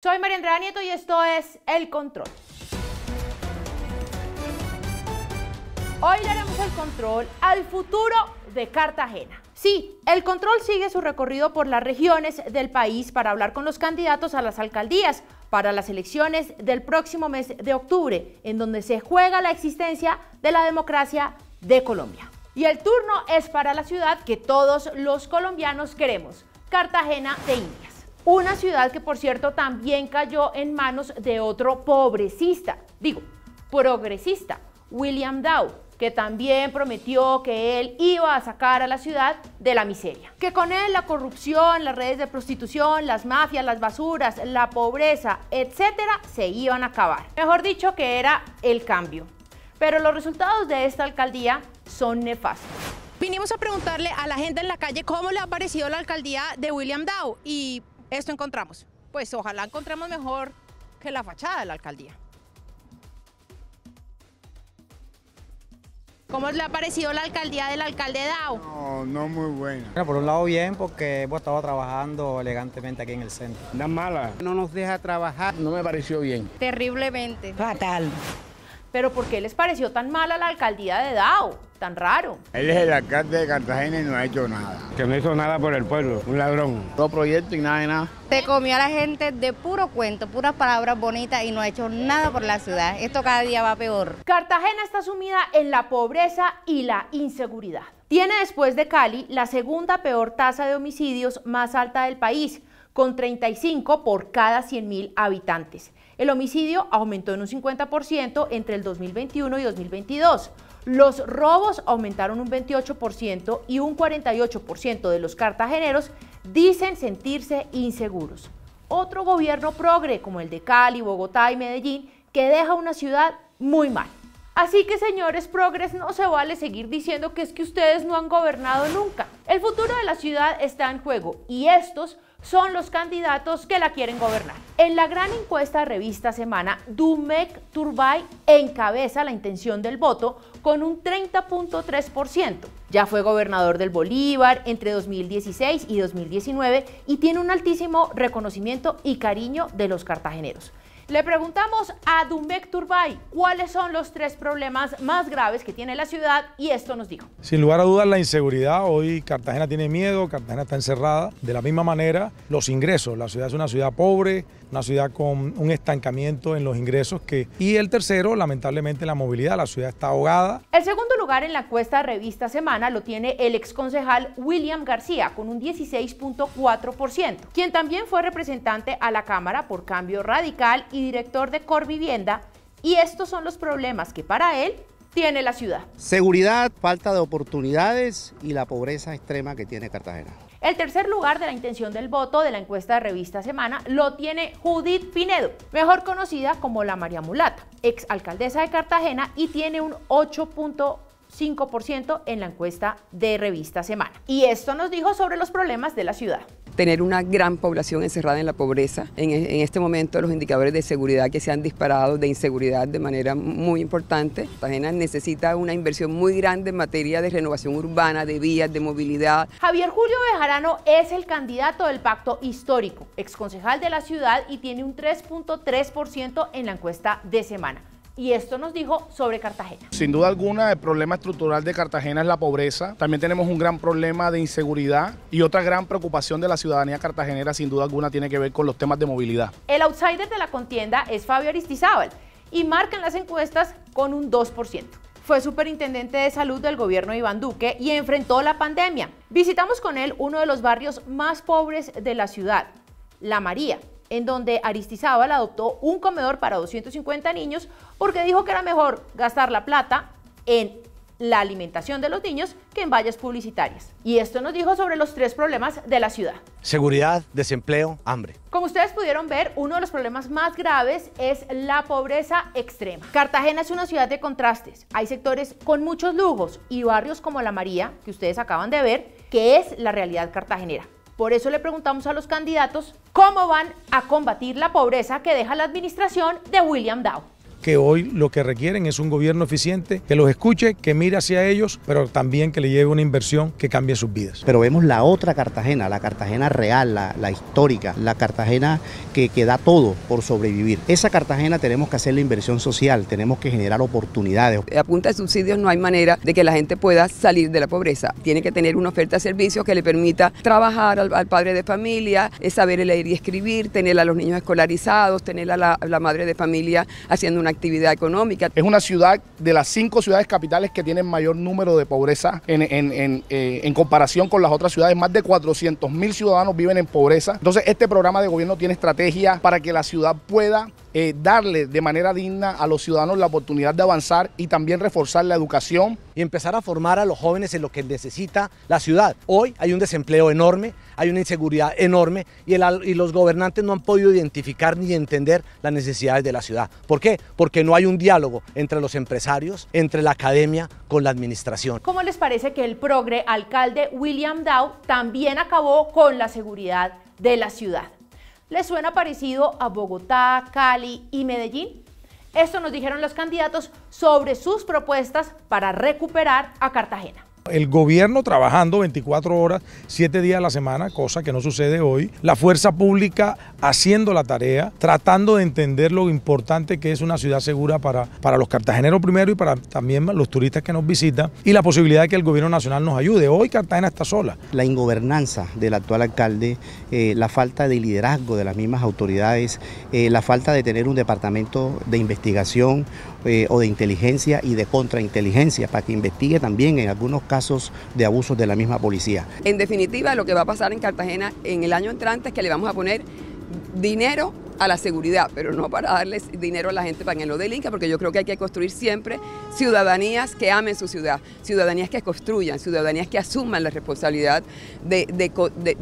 Soy Andrea Nieto y esto es El Control. Hoy daremos el control al futuro de Cartagena. Sí, el control sigue su recorrido por las regiones del país para hablar con los candidatos a las alcaldías para las elecciones del próximo mes de octubre, en donde se juega la existencia de la democracia de Colombia. Y el turno es para la ciudad que todos los colombianos queremos, Cartagena de India. Una ciudad que por cierto también cayó en manos de otro pobrecista, digo, progresista, William Dow, que también prometió que él iba a sacar a la ciudad de la miseria. Que con él la corrupción, las redes de prostitución, las mafias, las basuras, la pobreza, etcétera, se iban a acabar. Mejor dicho, que era el cambio. Pero los resultados de esta alcaldía son nefastos. Vinimos a preguntarle a la gente en la calle cómo le ha parecido la alcaldía de William Dow y esto encontramos. Pues ojalá encontremos mejor que la fachada de la alcaldía. ¿Cómo le ha parecido la alcaldía del alcalde Dao? No, no muy buena. Bueno, por un lado bien porque hemos estado trabajando elegantemente aquí en el centro. nada mala. No nos deja trabajar. No me pareció bien. Terriblemente. Fatal. Pero ¿por qué les pareció tan mala la alcaldía de Dao? Tan raro. Él es el alcalde de Cartagena y no ha hecho nada. Que no hizo nada por el pueblo, un ladrón. Todo proyecto y nada de nada. Te comió a la gente de puro cuento, puras palabras bonitas y no ha hecho nada por la ciudad. Esto cada día va peor. Cartagena está sumida en la pobreza y la inseguridad. Tiene después de Cali la segunda peor tasa de homicidios más alta del país, con 35 por cada 100.000 habitantes. El homicidio aumentó en un 50% entre el 2021 y 2022. Los robos aumentaron un 28% y un 48% de los cartageneros dicen sentirse inseguros. Otro gobierno progre como el de Cali, Bogotá y Medellín que deja una ciudad muy mal. Así que señores progres, no se vale seguir diciendo que es que ustedes no han gobernado nunca. El futuro de la ciudad está en juego y estos son los candidatos que la quieren gobernar. En la gran encuesta de revista Semana, Dumek Turbay encabeza la intención del voto con un 30.3%. Ya fue gobernador del Bolívar entre 2016 y 2019 y tiene un altísimo reconocimiento y cariño de los cartageneros. Le preguntamos a Dumbek Turbay cuáles son los tres problemas más graves que tiene la ciudad y esto nos dijo. Sin lugar a dudas la inseguridad. Hoy Cartagena tiene miedo, Cartagena está encerrada. De la misma manera, los ingresos. La ciudad es una ciudad pobre, una ciudad con un estancamiento en los ingresos que... Y el tercero, lamentablemente, la movilidad. La ciudad está ahogada. El segundo lugar en la cuesta Revista Semana lo tiene el exconcejal William García con un 16.4%, quien también fue representante a la Cámara por Cambio Radical director de Corvivienda, y estos son los problemas que para él tiene la ciudad. Seguridad, falta de oportunidades y la pobreza extrema que tiene Cartagena. El tercer lugar de la intención del voto de la encuesta de revista Semana lo tiene Judith Pinedo, mejor conocida como la María Mulata, ex alcaldesa de Cartagena y tiene un 8.5% en la encuesta de revista Semana. Y esto nos dijo sobre los problemas de la ciudad tener una gran población encerrada en la pobreza. E, en, este momento los indicadores de seguridad que se han disparado, de inseguridad de manera muy importante. Cartagena necesita una inversión muy grande en materia de renovación urbana, de vías, de movilidad. Javier Julio Bejarano es el candidato del pacto histórico, exconcejal de la ciudad y tiene un 3.3% en la encuesta de semana y esto nos dijo sobre Cartagena. Sin duda alguna, el problema estructural de Cartagena es la pobreza. También tenemos un gran problema de inseguridad y otra gran preocupación de la ciudadanía cartagenera, sin duda alguna, tiene que ver con los temas de movilidad. El outsider de la contienda es Fabio Aristizábal y marca en las encuestas con un 2%. Fue superintendente de salud del gobierno de Iván Duque y enfrentó la pandemia. Visitamos con él uno de los barrios más pobres de la ciudad, La María, en donde Aristizábal adoptó un comedor para 250 niños porque dijo que era mejor gastar la plata en la alimentación de los niños que en vallas publicitarias. Y esto nos dijo sobre los tres problemas de la ciudad. Seguridad, desempleo, hambre. Como ustedes pudieron ver, uno de los problemas más graves es la pobreza extrema. Cartagena es una ciudad de contrastes. Hay sectores con muchos lujos y barrios como La María, que ustedes acaban de ver, que es la realidad cartagenera. Por eso le preguntamos a los candidatos cómo van a combatir la pobreza que deja la administración de William Dow que hoy lo que requieren es un gobierno eficiente que los escuche, que mire hacia ellos, pero también que le lleve una inversión que cambie sus vidas. Pero vemos la otra Cartagena, la Cartagena real, la, histórica, la Cartagena que, que da todo por sobrevivir. Esa Cartagena tenemos que hacer la inversión social, tenemos que generar oportunidades. A punta de subsidios no hay manera de que la gente pueda salir de la pobreza. Tiene que tener una oferta de servicios que le permita trabajar al, padre de familia, eh, saber leer y escribir, tener a los niños escolarizados, tener a la, la madre de familia haciendo una actividad económica. Es una ciudad de las cinco ciudades capitales que tienen mayor número de pobreza en, en eh, comparación con las otras ciudades. Más de 400 mil ciudadanos viven en pobreza. Entonces este programa de gobierno tiene estrategia para que la ciudad pueda eh, darle de manera digna a los ciudadanos la oportunidad de avanzar y también reforzar la educación. Y empezar a formar a los jóvenes en lo que necesita la ciudad. Hoy hay un desempleo enorme, hay una inseguridad enorme y, y los gobernantes no han podido identificar ni entender las necesidades de la ciudad. ¿Por qué? Porque no hay un diálogo entre los empresarios, entre la academia, con la administración. ¿Cómo les parece que el progre alcalde William Dow también acabó con la seguridad de la ciudad? ¿Les suena parecido a Bogotá, Cali y Medellín? Esto nos dijeron los candidatos sobre sus propuestas para recuperar a Cartagena. El gobierno trabajando 24 horas, 7 días a la semana, cosa que no sucede hoy. La fuerza pública haciendo la tarea, tratando de entender lo importante que es una ciudad segura para, para los cartageneros primero y para también los turistas que nos visitan y la posibilidad de que el gobierno nacional nos ayude. Hoy Cartagena está sola. La ingobernanza del actual alcalde, eh, la falta de liderazgo de las mismas autoridades, eh, la falta de tener un departamento de investigación, eh, o de inteligencia y de contrainteligencia para que investigue también en algunos casos de abusos de la misma policía. En definitiva, lo que va a pasar en Cartagena en el año entrante es que le vamos a poner dinero a la seguridad, pero no para darles dinero a la gente para que lo delinque, porque yo creo que hay que construir siempre ciudadanías que amen su ciudad, ciudadanías que construyan, ciudadanías que asuman la responsabilidad de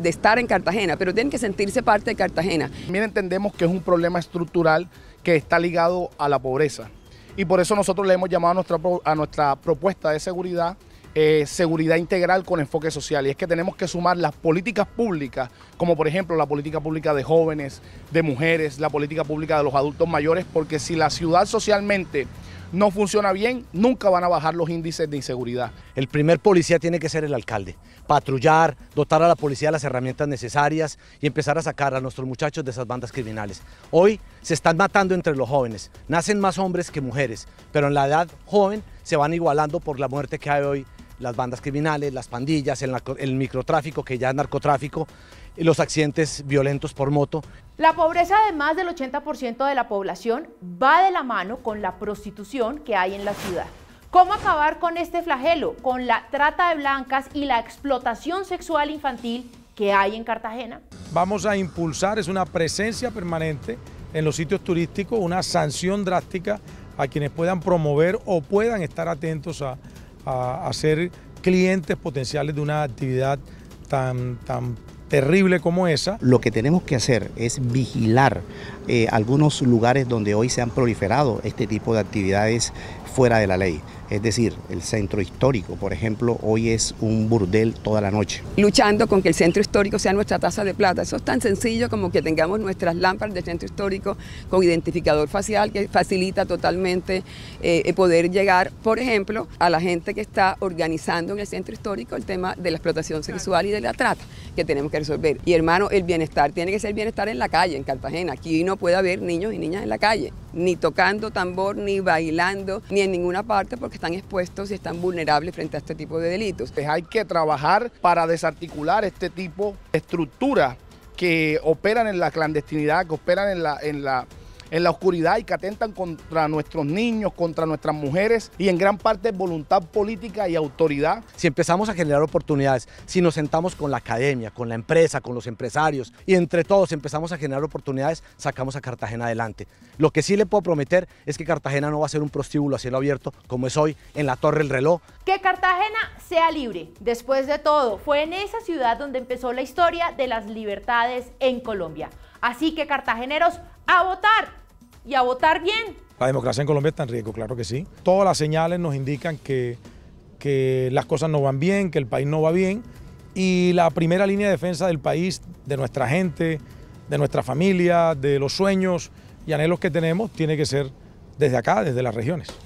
estar en Cartagena, pero tienen que sentirse parte de Cartagena. También entendemos que es un problema estructural que está ligado a la pobreza. Y por eso nosotros le hemos llamado a nuestra, a nuestra propuesta de seguridad eh, seguridad integral con enfoque social. Y es que tenemos que sumar las políticas públicas, como por ejemplo la política pública de jóvenes, de mujeres, la política pública de los adultos mayores, porque si la ciudad socialmente no funciona bien, nunca van a bajar los índices de inseguridad. El primer policía tiene que ser el alcalde, patrullar, dotar a la policía de las herramientas necesarias y empezar a sacar a nuestros muchachos de esas bandas criminales. Hoy se están matando entre los jóvenes, nacen más hombres que mujeres, pero en la edad joven se van igualando por la muerte que hay hoy las bandas criminales, las pandillas, el, microtráfico, que ya es narcotráfico, los accidentes violentos por moto. La pobreza de más del 80% de la población va de la mano con la prostitución que hay en la ciudad. ¿Cómo acabar con este flagelo, con la trata de blancas y la explotación sexual infantil que hay en Cartagena? Vamos a impulsar, es una presencia permanente en los sitios turísticos, una sanción drástica a quienes puedan promover o puedan estar atentos a, a, ser clientes potenciales de una actividad tan, terrible como esa. Lo que tenemos que hacer es vigilar eh, algunos lugares donde hoy se han proliferado este tipo de actividades fuera de la ley. Es decir, el centro histórico, por ejemplo, hoy es un burdel toda la noche. Luchando con que el centro histórico sea nuestra taza de plata. Eso es tan sencillo como que tengamos nuestras lámparas del centro histórico con identificador facial que facilita totalmente eh, poder llegar, por ejemplo, a la gente que está organizando en el centro histórico el tema de la explotación sexual y de la trata que tenemos que resolver. Y hermano, el bienestar tiene que ser bienestar en la calle, en Cartagena. Aquí no puede haber niños y niñas en la calle, ni tocando tambor, ni bailando, ni en ninguna parte, porque están expuestos y están vulnerables frente a este tipo de delitos. Pues hay que trabajar para desarticular este tipo de estructuras que operan en la clandestinidad, que operan en la en la oscuridad y que atentan contra nuestros niños, contra nuestras mujeres y en gran parte voluntad política y autoridad. Si empezamos a generar oportunidades, si nos sentamos con la academia, con la empresa, con los empresarios y entre todos empezamos a generar oportunidades, sacamos a Cartagena adelante. Lo que sí le puedo prometer es que Cartagena no va a ser un prostíbulo a cielo abierto como es hoy en la Torre el Reloj. Que Cartagena sea libre, después de todo, fue en esa ciudad donde empezó la historia de las libertades en Colombia. Así que cartageneros, a votar y a votar bien. La democracia en Colombia está en riesgo, claro que sí. Todas las señales nos indican que, que las cosas no van bien, que el país no va bien y la primera línea de defensa del país, de nuestra gente, de nuestra familia, de los sueños y anhelos que tenemos, tiene que ser desde acá, desde las regiones.